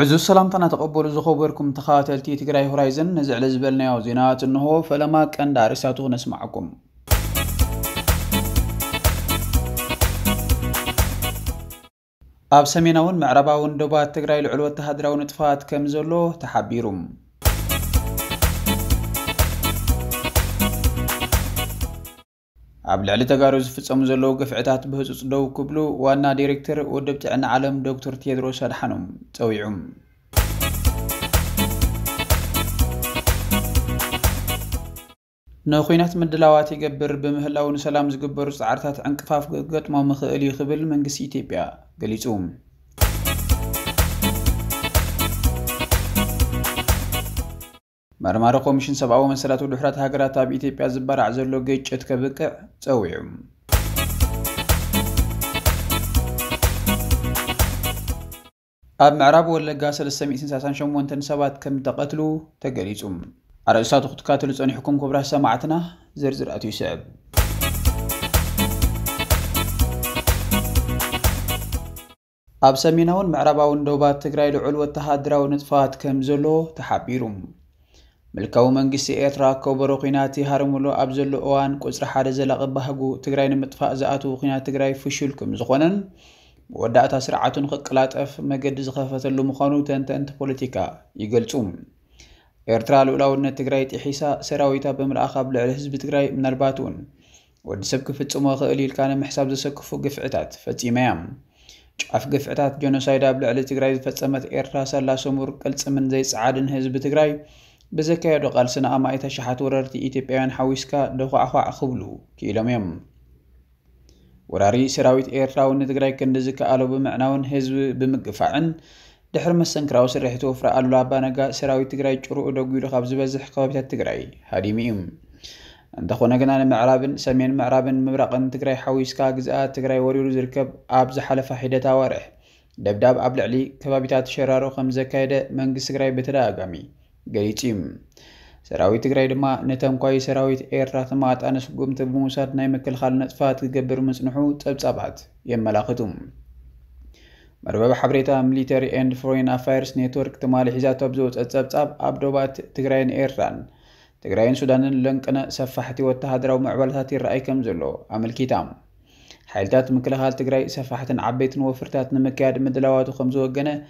عزو السلام تنا تقبل زخوبركم تخاتلتي تقرأي هورايزن نزعل زبلنا وزينات النهو فلما كان دارساتو نسمعكم أب سمينون معرباون دوبات تقرأي العلوة تهدرون اتفات كمزولو تحبيرم ኣብ ልዕሊ ተጋሩ ዝፍፀሙ ዘለዉ ግፍዕታት ብህፁፅ ደው ክብሉ ዋና ዲሬክተር ወደብ ጥዕና ዓለም ዶክተር ቴድሮስ ኣድሓኖም ፀዊዑ ንኩናት ምድላዋት ይገብር ብምህላው ንሰላም ዝግበሩ ፃዕርታት ዕንቅፋፍ ክገጥሞም ክእል እዩ ክብል መንግስቲ ኢትዮጵያ ገሊፁ مرمار قومشن سبعو من سلاتو دحرات هاقرا تاب إتيبيا زبار عزلو جيج اتكبكع تاويعم أب معراب واللقا سلساميسين ساسان شموان تنسابات كم تقتلو تقاليتهم أرئيسات اختكاتلو تاني حكم كبره سماعتنا زرزر أتو يسعب أب سميناون معراباون دوبات تقراي لعلو التهادراو نتفات كم زلو تحابيرهم ملكو منجسي إيرترا كوبرو قيناتي هارمولو أبزلو أوان كوزر حارة زلاق بهجو تجري نمطفاء زاتو قينات تجري فشلكم زخونن ودأت سرعة قلات أف مجد زخافة اللمخانو تنتنت بوليتيكا يقلتوم ኤርትራ ልኡላውነት ትግራይ ጥሒሳ ሰራዊታ ብምልኣኻ ብልዕሊ ህዝቢ ትግራይ ምናልባት እውን ወዲ ሰብ ክፍፅሞ ክእል ኢልካ ንምሕሳብ ዘሰክፉ ግፍዕታት ፈፂመ እያ ጫፍ ግፍዕታት ጀኖሳይዳ ኣብ ልዕሊ ትግራይ ዝፈፀመት ኤርትራ ሰላ سمن ቅልፅምን ዘይፀዓድን ህዝቢ ትግራይ ብዘካየዶ ቃልሲ ንኣማእታ ሸሓት ወረርቲ ኢትዮጵያውያን ሓዊስካ ደኳዕኳዕ ክብሉ ክኢሎም እዮም ወራሪ ሰራዊት ኤርትራዊ ንትግራይ ክንዲ ዝከኣሎ ብምዕናውን ህዝቢ ብምግፋዕን ድሕሪ መሰንክራዊ ስርሕቲ ወፍራ ኣሉላ ኣባነጋ ሰራዊት ትግራይ ጭሩኡ ደጉሉ ካብ ዝበዝሕ ከባቢታት ትግራይ ሃዲሙ እዩ እንተኾነ ግና ንምዕራብን ሰሜን ምዕራብን ምብራቕን ትግራይ ሓዊስካ ግዝኣት ትግራይ ወሪሩ ዝርከብ ኣብ ዝሓለፈ ሒደት ኣዋርሕ ደብዳብ ኣብ ልዕሊ ከባቢታት ሸራሮ ከም ዘካየደ መንግስቲ ትግራይ ብተደጋጋሚ جريتيم سراويت غريد ما نتام قوي سراويت إير رات ما أتانا سقوم تبموسات نايم كل خال نتفات قبر مسنحو تبصابات يملاقتهم مربب حبريتا ميليتري اند فورين افيرس نيتورك تمالي حزاتو بزوت اتساب تساب ابدوبات تغرين ايران تغرين سودانن لنقنا سفاحتي وتهادرو معبلاتي الرأي كم زلو عمل كيتام حيلتات مكلها تغري سفاحتن عبيتن وفرتات نمكاد مدلواتو خمزو وقنا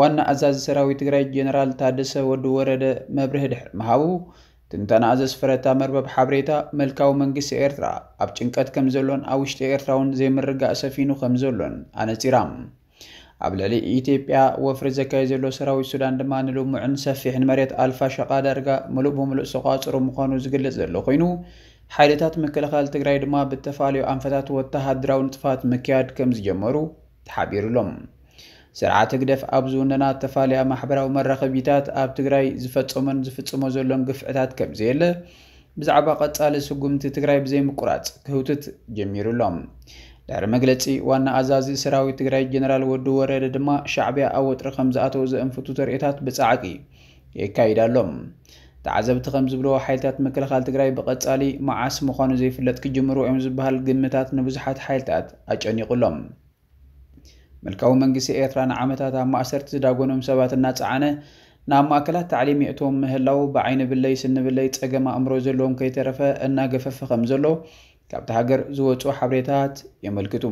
ዋና ኣዛዚ ሰራዊት ትግራይ ጀነራል ታደሰ ወዲ ወረደ መብርህ ድሕር ምሃቡ ትንተና ዘስፈረታ መርበብ ሓበሬታ መልካዊ መንግስቲ ኤርትራ ኣብ ጭንቀት ከም ዘሎን ኣብ ውሽጢ ኤርትራ እውን ዘይምርጋእ ሰፊኑ ከም ዘሎን ኣነፂራ ኣብ ልዕሊ ኢትዮጵያ ወፍሪ ዘካየ ዘሎ ሰራዊት ሱዳን ድማ ንልሙዕን ሰፊሕ ንመሬት ኣልፋ ሸቓ ዳርጋ ሙሉእ ብምሉእ ሰቋፅሩ ምዃኑ ዝግለጽ ዘሎ ኮይኑ ሓይልታት ምክልኻል ትግራይ ድማ ብተፈላለዩ ኣንፈታት ወተሃድራዊ ንጥፋት ምክያድ ከም ዝጀመሩ ተሓቢሩሎም سرعة تقدف أبزوننا التفالي محبرة ومرة خبيتات أب تقرأي زفت أمن زفت أمزولون قفعتات كبزيلة بزعبا قد سالي سقمت تقرأي بزي مقرات كهوتت جمير لهم دار مجلسي وانا أزازي سراوي تقرأي جنرال ودو ورد دما شعبية أو ترخم زأتو زأنفتو ترئيتات بسعقي يكايدا لهم تعزبت خمس بلو حيلتات مكلخال تقرأي بقد سالي معاس مخانو زي فلت كجمرو امز بهال قمتات نبزحات حيلتات أجاني قلهم ملكاو منجسي إيران عامتات مأسرت داغونم سبات الناس عانه ናብ ማእከላት ተዕሊም እቶም ምህላው ብዓይኒ ብለይ ስንብለይ ፀገማ ኣእምሮ ዘለዎም ከይተረፈ እናገፈፈ ከም ዘሎ ካብቲ ሃገር ዝወፁ ሓበሬታት የመልክቱ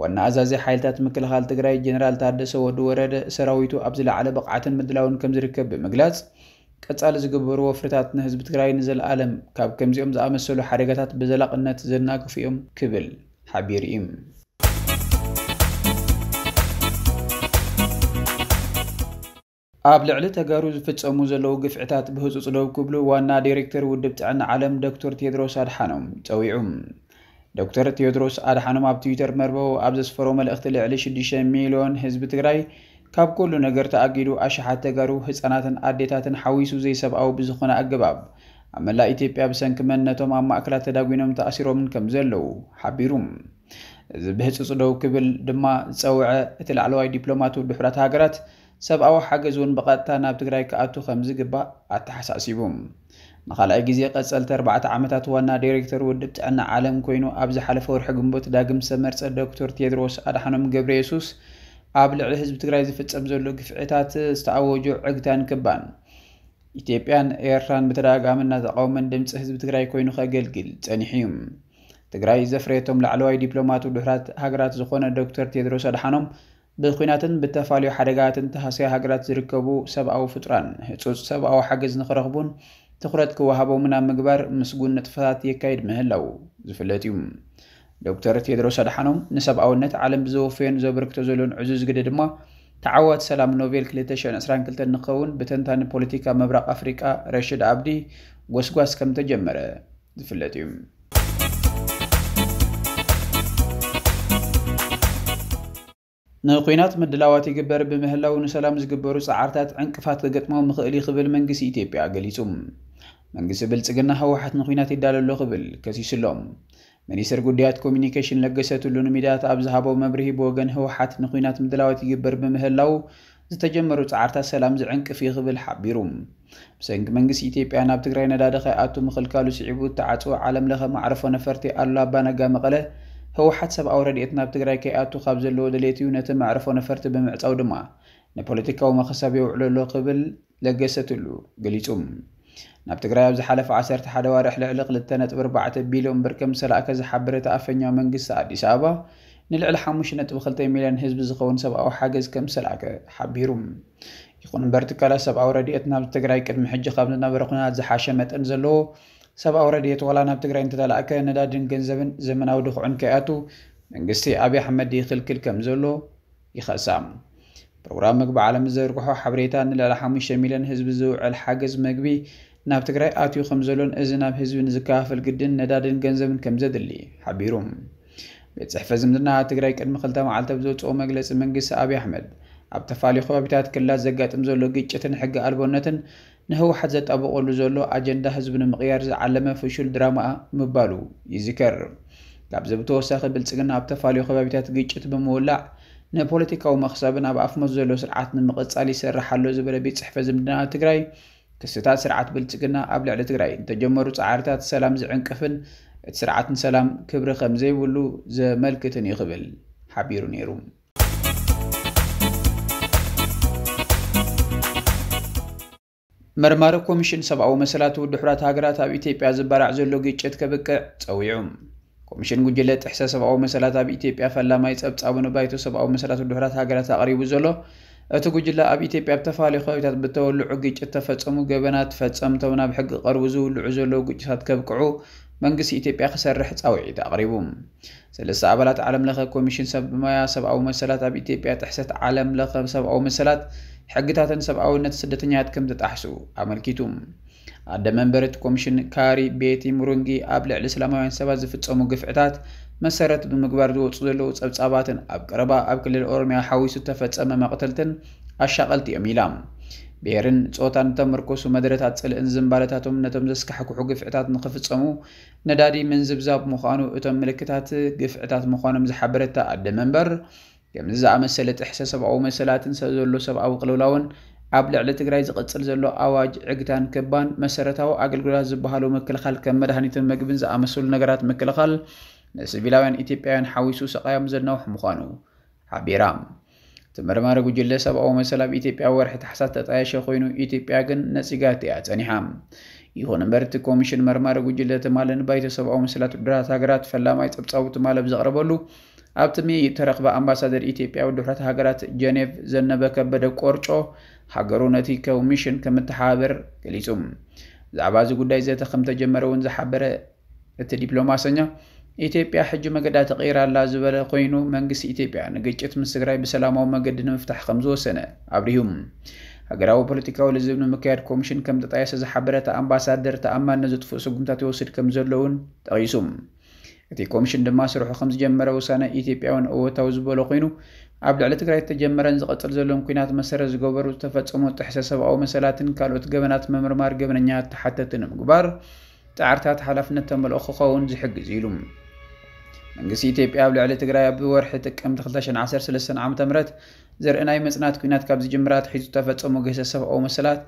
ዋና ኣዛዚ ሓይልታት ምክልኻል ትግራይ ጀነራል ታደሰ ወዲ ወረደ ሰራዊቱ ኣብ ዝለዓለ ብቕዓትን ምድላውን ከም ዝርከብ ብምግላጽ ቀጻሊ ዝግበርዎ ፍርታት ንህዝቢ ትግራይ ንዘለኣለም ካብ ከምዚኦም ዝኣመሰሉ ሓደጋታት ብዘላቕነት ዘናግፉ እዮም ክብል ሓቢሩ እዩ ኣብ ልዕሊ ተጋሩ ዝፍፀሙ ዘለዉ ግፍዕታት ብህፁፅ ደው ክብሉ ዋና ዳይሬክተር ውድብ ጥዕና ዓለም ዶክተር ቴድሮስ ኣድሓኖም ፀዊዑ ዶክተር ቴድሮስ ኣድሓኖም ኣብ ትዊተር መርበቡ ኣብ ዘስፈሮ መልእኽቲ ልዕሊ 6 ሚልዮን ህዝቢ ትግራይ ካብ ኩሉ ነገር ተኣጊዱ ኣሽሓት ተጋሩ ህፃናትን ኣዴታትን ሓዊሱ ዘይሰብኣዊ ብዝኾነ ኣገባብ ኣብ መላእ ኢትዮጵያ ብሰንኪ መንነቶም ኣብ ማእከላት ተዳጒኖም ተኣሲሮምን ከም ዘለዉ ሓቢሩ እዚ ብህፅፅ ደው ክብል ድማ ዝፀውዐ እቲ ላዕለዋይ ዲፕሎማት ውድ ሕብራት ሃገራት ሰብኣዊ ሓገዝ እውን ብቐጥታ ናብ ትግራይ ክኣቱ ከም ዝግባእ ኣተሓሳሲቡ ንካልኣይ ግዜ ቀፀልቲ 4 ዓመታት ዋና ዳይሬክተር ውድብ ጥዕና ዓለም ኮይኑ ኣብ ዝሓለፈ ወርሒ ግንቦት ዳግም ዝተመርፀ ዶክተር ቴድሮስ ኣድሓኖም ገብረ የሱስ ኣብ ልዕሊ ህዝቢ ትግራይ ዝፍፀም ዘሎ ግፍዕታት ዝተኣወጆ ዕግታን ክባን ኢትዮጵያን ኤርትራን ብተደጋጋሚ እናተቃወመን ድምፂ ህዝቢ ትግራይ ኮይኑ ከገልግል ፀኒሕ እዩ ትግራይ ዘፍረየቶም ላዕለዋይ ዲፕሎማት ድሕራት ሃገራት ዝኾነ ዶክተር ቴድሮስ ኣድሓኖም ብኩናትን ብተፈላለዩ ሓደጋትን ተሃሰያ ሃገራት ዝርከቡ ሰብኣዊ ፍጡራን ህፁፅ ሰብኣዊ ሓገዝ ንኽረኽቡን ትኩረት ክወሃቦምን ኣብ ምግባር ምስጉን ንጥፈታት የካይድ ምህላው ዝፍለጥ እዩ ዶክተር ቴድሮስ ኣድሓኖም ንሰብኣውነት ዓለም ብዘወፈዮን ዘበርክቶ ዘሎን ዕዙዝ ግደ ድማ ተዓዋት ሰላም ኖቤል 222 ንኸውን ብተንታኒ ፖለቲካ ምብራቅ ኣፍሪቃ ረሽድ ኣብዲ ጎስጓስ ከም ተጀመረ ዝፍለጥ እዩ ንኩናት ምድላዋት ይግበር ብምህላው ንሰላም ዝግበሩ ፃዓርታት ዕንቅፋት ክገጥሞም ምኽእል ይኽብል መንግስቲ ኢትዮጵያ ገሊጹ መንግስቲ ብልፅግና ህወሓት ንኩናት ይዳለሎ ክብል ከሲስሎም ሚኒስትር ጉዳያት ኮሚኒኬሽን ለገሰ ቱሉ ንሚድያት ኣብ ዝሃቦ መብርሂ ብወገን ህወሓት ንኩናት ምድላዋት ይግበር ብምህላው ዝተጀመሩ ፃዓርታት ሰላም ዝዕንቅፍ ይኽብል ሓቢሩ ብሰንኪ መንግስቲ ኢትዮጵያ ናብ ትግራይ ነዳዲ ኸይኣቱ ምኽልካሉ ስዒቡ እተዓፅኡ ዓለም ለኸ ማዕርፎ ነፈርቲ ኣሉላ ኣባ ነጋ መቐለ ህወሓት ሓሳብ ኣውረድኤትና ኣብ ትግራይ ከይኣቱ ካብ ዘለዎ ደሌትዩ ነቲ መዕርፎ ነፈርቲ ብምዕፃው ድማ ንፖለቲካዊ መኸሰብ የውዕሉ ኣሎ ክብል ለገሰትሉ ገሊጹ ናብ ትግራይ ኣብ ዝሓለፈ 11 ዋርሕ ልዕሊ 2.4 ቢልዮን ብር ከም ሰላእከ ዝሓበረ ተኣፈኛ መንግስቲ ኣዲስ ኣበባ ንልዕሊ 5.2 ሚልዮን ህዝቢ ዝኸውን ሰብኣዊ ሓገዝ ከም ሰላእከ ሓቢሩ ይኹን እምበር ትካላት ሰብኣዊ ረድኤት ናብ ትግራይ ቅድሚ ሕጂ ካብ ዝነበረ ኩናት ዝሓሸ መጠን ዘለዎ ሰብኣዊ ረድኤት ዋላ ናብ ትግራይ እንተተላእከ ነዳድን ገንዘብን ዘመናዊ ድኩዑን ከኣቱ መንግስቲ ኣብዪ ኣሕመድ ይክልክል ከም ዘሎ ይኸእሳም ፕሮግራም ምግቢ ዓለም ዘርግሖ ሓበሬታ ንልዕሊ 5 ሚልዮን ህዝቢ ዝውዕል ሓገዝ መግቢ ናብ ትግራይ ኣትዩ ከም ዘሎን እዚ ናብ ህዝቢ ንዝከፋፈል ግድን ነዳድን ገንዘብን ከም ዘድሊ ሓቢሩ ቤት ፅሕፈት ዝምድና ትግራይ ቅድሚ ክልተ መዓልተ ብዘውፅኦ መግለፂ መንግስቲ ኣብዪ ኣሕመድ ኣብ ተፋልዩ ከባቢታት ክልላት ዘጋጥም ዘሎ ግጭትን ሕጊ ኣልቦነትን ንህወሓት ዘጣበቐሉ ዘሎ ኣጀንዳ ህዝቢ ንምቕያር ዝዓለመ ፍሹል ድራማ ምባሉ ይዝከር ካብዚ ብተወሳኺ ብልፅግና ኣብ ተፈላለዩ ከባቢታት ግጭት ብምውላዕ ንፖለቲካዊ መኽሰብን ኣብ ኣፍመት ዘሎ ስርዓት ንምቕፃል ይስርሓሎ ዝበለ ቤት ፅሕፈት ዝምድና ትግራይ ክስታት ስርዓት ብልፅግና ኣብ ልዕሊ ትግራይ እንተጀመሩ ፃዕርታት ሰላም ዝዕንቅፍን እቲ ስርዓት ንሰላም ክብሪ ከም ዘይብሉ ዘመልክትን ይኽብል ሓቢሩ ነይሩ መርማሪ ኮሚሽን ሰብኣዊ መሰላት ውድሕራት ሃገራት ኣብ ኢትዮጵያ ዝበራዕ ዘሎ ግጭት ከብቅዕ ፀዊዑ ኮሚሽን ጉጅለ ጥሕሰ ሰብኣዊ መሰላት ኣብ ኢትዮጵያ ፈላማይ ፀብፃቡ ንባይቶ ሰብኣዊ መሰላት ውድሕራት ሃገራት ኣቕሪቡ ዘሎ እቲ ጉጅለ ኣብ ኢትዮጵያ ብተፈላለዩ ከባቢታት ብተወልዑ ግጭት ተፈፀሙ ገበናት ፈፀምቶም ናብ ሕጊ ቀርቡ ዝውልዑ ዘለዉ ግጭታት ከብቅዑ መንግስቲ ኢትዮጵያ ክሰርሕ ፃውዒት ኣቕሪቡ ሰለስተ ኣባላት ዓለም ለኸ ኮሚሽን ሰብ ብማያ ሰብኣዊ መሰላት ኣብ ኢትዮጵያ ጥሕሰት ዓለም ለኸ ሰብኣዊ መሰላት ሕግታትን ሰብኣውነት ስደተኛታት ከም ተጣሕሱ ኣመልኪቱ ኣደ መንበሪት ኮሚሽን ካሪ ቤቲ ሙሩንጊ ኣብ ልዕሊ እስላማውያን ሰባት ዝፍፀሙ ግፍዕታት መሰረት ብምግባር ዝወፁ ዘለዉ ፀብጻባትን ኣብ ቀረባ ኣብ ክልል ኦሮምያ ሓዊሱ ተፈፀመ መቕተልትን ኣሻቐልቲ እዮም ኢላ ብሄርን ፆታን ተመርኮሱ መደረታት ፅልእን ዝምባለታቶም ነቶም ዘስካሕኩሑ ግፍዕታት ንክፍፀሙ ነዳዲ ምንዝብዛብ ምዃኑ እቶም ምልክታት ግፍዕታት ምዃኖም ዝሓበረታ ኣደ መንበር ከምዚ ዝኣመሰለ ጥሕሰ ሰብኣዊ መሰላትን ሰብ ዘሎ ሰብኣዊ ቅልውላውን ኣብ ልዕሊ ትግራይ ዝቕፅል ዘሎ ኣዋጅ ዕግታን ክባን መሰረታዊ ኣገልግሎታት ዝበሃሉ ምክልኻል ከም መድሃኒትን ምግብን ዝኣመሰሉ ነገራት ምክልኻል ንሲቪላውያን ኢትዮጵያውያን ሓዊሱ ሰቃዮም ዘናውሕ ምዃኑ ሓቢራ እቲ መርማሪ ጉጅለ ሰብኣዊ መሰል ኣብ ኢትዮጵያ ወርሒ ታሕሳስ ተጣየሸ ኮይኑ ኢትዮጵያ ግን ነፂጋት እያ ፀኒሓ ይኹን እምበር እቲ ኮሚሽን መርማሪ ጉጅለ ትማልን ባይተ ሰብኣዊ መሰላት ውድራት ሃገራት ፈላማይ ፀብጻቡ ትማለብ ዘቕርበሉ ኣብቲ ተረኽባ ኣምባሳደር ኢትዮጵያ ውድ ሃገራት ጀኔቭ ዘነበ ከበደ ቆርጮ ሃገሩ ነቲ ኮሚሽን ከም ከምተሓባበር ገሊጹ ብዛዕባ እዚ ጉዳይ ዘተ ከም ተጀመረ እውን ዝሓበረ እቲ ዲፕሎማሰኛ ኢትዮጵያ ሕጂ መገዳ ተቐይራ ኣላ ዝበለ ኮይኑ መንግስቲ ኢትዮጵያ ንግጭት ምስ ትግራይ ብሰላማዊ መገዲ ንምፍታሕ ከም ዝወሰነ ኣብርሁ ሃገራዊ ፖለቲካዊ ልዝብ ንምካየድ ኮሚሽን ከም ተጣየሰ ዝሓበረ ተኣምባሳደር ኣምባሳደር ተኣማንነት ስጉምታት ይወስድ ከም ዘሎ እውን ጠቒሱ እቲ ኮሚሽን ድማ ስርሑ ከም ዝጀመረ ውሳነ ኢትዮጵያውን እወታዊ ዝበሎ ኮይኑ ኣብ ልዕሊ ትግራይ ተጀመረን ዝቐፅል ዘሎን ኩናት መሰረት ዝገበሩ ዝተፈፀሙ ጥሕሰ ሰብኣዊ መሰላትን ካልኦት ገበናት ምምርማር ገበነኛ ተሓተት ንምግባር ፃዕርታት ሓላፍነት ተመልኦ ክኸውን ዝሕግዝ ኢሉ መንግስቲ ኢትዮጵያ ኣብ ልዕሊ ትግራይ ኣብ ወርሒ ጥቅምቲ 213 ዓ ም ዘርእናይ መፅናት ኩናት ካብ ዝጅምራት ሒዙ ተፈፀሙ ገሰ ሰብኣዊ መሰላት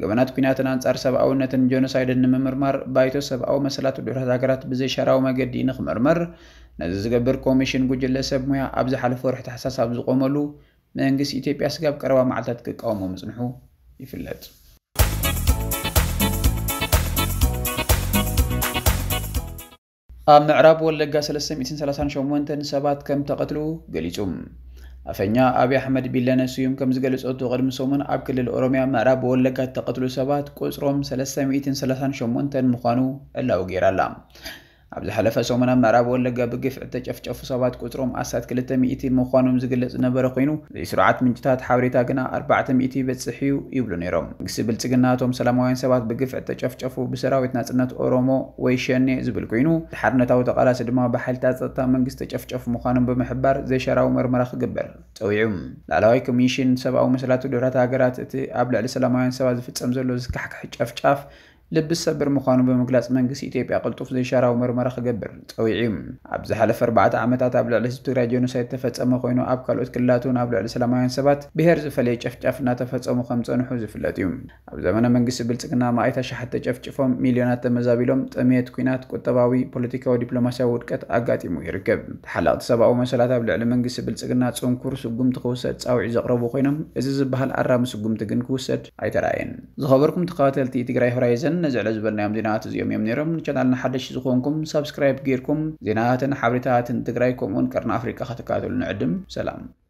ገበናት ኩናትን አንጻር ሰብኣውነትን ጀኖሳይድን ንምምርማር ባይቶ ሰብኣዊ መሰላት ሀገራት ሃገራት ብዘይሸራዊ መገዲ ምርመር ነዚ ዝገብር ኮሚሽን ጉጅለ ሰብ ሙያ ኣብ ዝሓለፈ ወርሒ ተሓሳሳብ ዝቆመሉ መንግስቲ ኢትዮጵያ ስጋብ ቀረባ መዓልታት ክቃወሞ ምፅንሑ ይፍለጥ ኣብ ምዕራብ ወለጋ 338 ሰባት ከም ተቐትሉ ገሊጹ أفنيا أبي أحمد بيلنا سيوم كم زجل سقط غرم سومن أب كل الأروميا مراب ولك تقتل سبات قصرهم سلسة مئة سلسان شمونتن مخانو إلا وغير اللام ኣብ ዝሓለፈ ሰሙን ኣብ ምዕራብ ወለጋ ብግፍዕ ተጨፍጨፉ ሰባት ቁፅሮም ኣሳት 2 ሚእቲ ምዃኖም ዝግለጽ ዝነበረ ኮይኑ ስርዓት ምንጭታት ሓበሬታ ግና 4 ሚእቲ በፅሕ እዩ ይብሉ ነይሮም ንግስቲ ብልፅግና እቶም ሰላማውያን ሰባት ብግፍዕ ተጨፍጨፉ ብሰራዊት ናፅነት ኦሮሞ ወይ ሸኔ ዝብል ኮይኑ ሓርነታዊ ተቓላሲ ድማ ብሓይልታት ፀጥታ መንግስቲ ተጨፍጨፉ ምዃኖም ብምሕባር ዘይሸራዊ ምርመራ ክግበር ፀዊዑ ላዕለዋይ ኮሚሽን ሰብኣዊ መስላት ድሕረት ሃገራት እቲ ኣብ ልዕሊ ሰላማውያን ሰባት ዝፍፀም ዘሎ ዝካሕክሕ ጨፍጫፍ ልብስ ሰብር ምዃኑ ብምግላፅ መንግስቲ ኢትዮጵያ ቅልጡፍ ዘይሻራዊ ምርመራ ክገብር ፀዊዒ ኣብ ዝሓለፈ 4 ዓመታት ኣብ ልዕሊ ህዝቢ ትግራይ ጀኖሳይድ ተፈፀመ ኮይኑ ኣብ ካልኦት ክልላት እውን ኣብ ልዕሊ ሰላማውያን ሰባት ብሄር ዝፈለየ ጨፍጫፍ እናተፈፀሙ ከም ፀንሑ ዝፍለጥ እዩ ኣብ ዘመነ መንግስቲ ብልፅግና ማእታ ሸሓተ ጨፍጭፎም ሚልዮናት ተመዛቢሎም ጥሜት ኩናት ቁጠባዊ ፖለቲካዊ ዲፕሎማስያዊ ውድቀት ኣጋጢሙ ይርከብ ተሓለቕቲ ሰብኣዊ መሰላት ኣብ ልዕሊ መንግስቲ ብልፅግና ፅንኩር ስጉምቲ ክውሰድ ፃውዒ ዘቕረቡ ኮይኖም እዚ ዝበሃል ኣራሚ ስጉምቲ ግን ክውሰድ ኣይተረኣየን ዝኸበርኩም ተኸታተልቲ ትግራይ ሆራይዘን نزل زبرنام زينات زيوم يوم نيرم نشانالنا حدش زخونكم سبسكرايب جيركم زينات حبرتات تقرأيكم ونكرنا أفريقيا خطكاتو لنعدم سلام